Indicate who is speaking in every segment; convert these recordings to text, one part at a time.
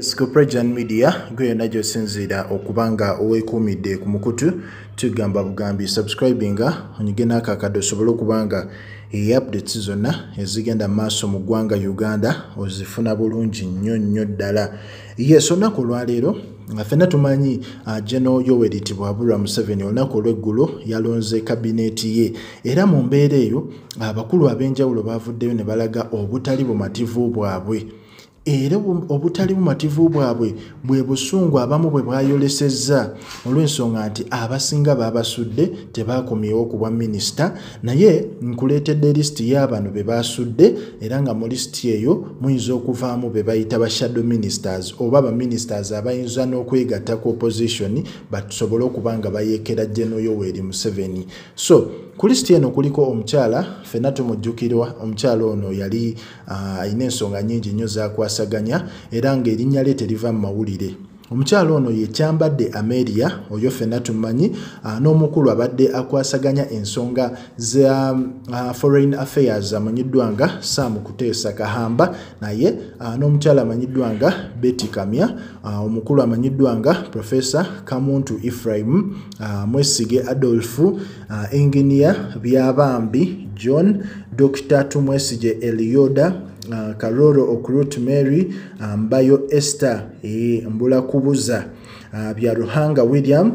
Speaker 1: scopre jan media gweyo najo sinzira okuba nga owekuumidde ku mukutu tugamba bugambi subscribinga onyigena akakadde osobole okuba nga eyupdates zonna ezigenda maaso mu ggwanga uganda ozifuna bulungi nnyo nnyo ddala yesonaku olwaleero nga fena tumanyi uh, jeno yoweriti bwabulwa museveni olunaku olweggulo yalonze kabineeti ye era mu mbeera eyo abakulu ab'enjawulo baavuddeyo ne balaga obutali bumativu bwabwe era obutali bumativu bwabwe bwe busungu abamu bwe bwayolesezza olw'ensonga nti abasinga baabasudde tebaakomyewo ku bwa minisita naye nkuleetedde lisiti y'abano be baasudde era nga mu lisiti eyo muyinza okuvaamu be bayita ba shadow ministers oba baministers abayinza n'okwegatta ku opozishoni batusobole okuba nga bayeekera genoyoweri museveni so kulisiti eno kuliko omukyala fenna tumujjukirwa omukyala ono yali uh, ayina uh, ensonga nyingi nnyo zakwasaganya era ngaerinnya lye teriva mu mawulire omukyalo ono yekyambadde ameria oyo fenna tumanyi ah, n'omukulu abadde akwasaganya ensonga za ah, foreign affairs amanyiddwa nga saamu kuteesa kahamba naye ah, n'omukyalo amanyiddwa nga betty kamya omukulu amanyiddwa nga profesa kamuntu ifrahim mwesige adolfu enginia byabambi john dr tumwesige elioda Ah, Karoro Okrut Mary ah, Mbayo Esther e, Mbula Kubuza ah, Bya Ruhanga William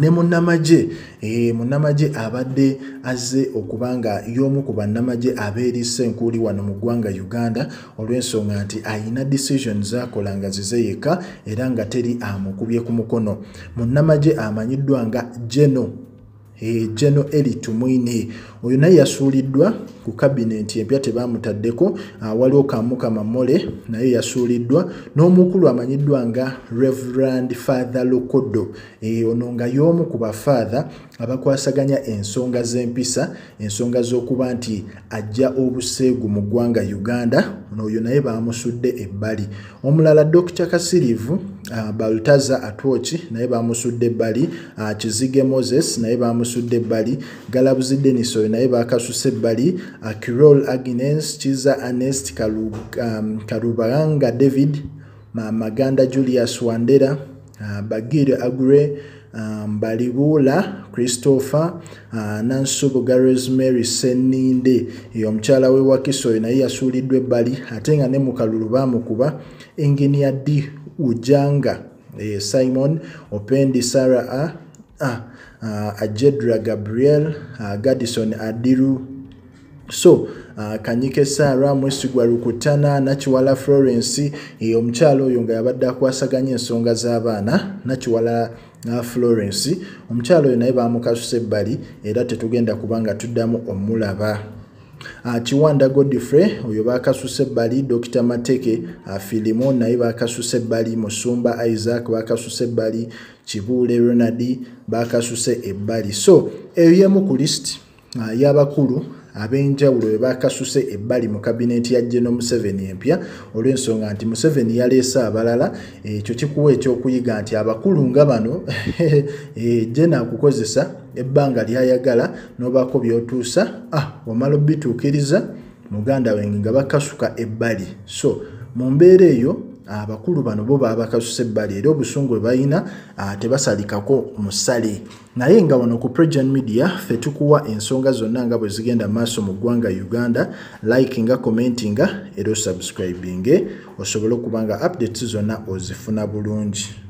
Speaker 1: ne munnamagye eh, munnamagye abadde azze okubanga y'omu ku bannamagye abeeriisa enkuuli wano mu ggwanga uganda olw'ensonga nti ayina decision zakola nga zize yeka era nga teri amukubye ku mukono munnamagye amanyiddwa nga geno geno eh, eri tumwine oyo naye yasuuliddwa ku kabineeti empya tebaamutaddeko ah, waliwo kamukama mole naye yasuuliddwa n'omukulu amanyiddwa nga reverand father lokodo ono nga y'omu ku bafaatha abakwasaganya ensonga z'empisa ensonga z'okuba nti ajja obuseegu mu ggwanga uganda noyo naye baamusudde ebbali omulala dokita kasirivu uh, ah, baltaza atwoki naye baamusudde ebbali uh, kizige moses naye baamusudde ebbali galabuzi denisoy naye bakasusa ebbali uh, kirol agnes kiza anest karubaranga um, david maganda julius wandera uh, bagir agre um, balibuula christopher uh, nansubuga rosemary seninde omukyala we wakisoyo naye yasuuliddwa ebbali ate nga ne mukalulu bamukuba enginia d ujanga eh, simon opendi sara a a uh, ah, ajedra gabriel uh, gadison adiru so uh, kanyike saara mwesigwa rukutana nakiwala florence eyo omukyala oyo nga yabadde akwasaganya ensonga z'abaana nakiwala florence omukyala oyo naye bamukasusa ebbali era tetugenda kubanga tuddamu omulaba kiwanda godfrey oyo bakasusa ebbali dr mateke filimon naye bakasusa ebbali musumba isaac bakasusa ebbali kibuule ronadi bakasusa ebbali so eyo yemu ku list yabakulu ab'enjawulo bwe bakasuse ebbali mu kabineeti ya geno museveni empya olw'ensonga nti museveni yaleese abalala ekyo kikuwa ekyokuyiga nti abakulu nga bano eh, jena akukozesa ebbanga lyayagala n'obaako byotuusa ah wamala obituukiriza muganda wenge nga bakasuka ebbali so mu mbeera eyo abakulu bano bo baabakasusa ebbali era obusungu bwe balina ah, tebasalikako musale naye nga wano ku progen media fe tukuwa ensonga zonna nga bwe zigenda maaso mu ggwanga uganda like nga commentinga era osubscribinge osobole okuba nga updates zonna ozifuna bulungi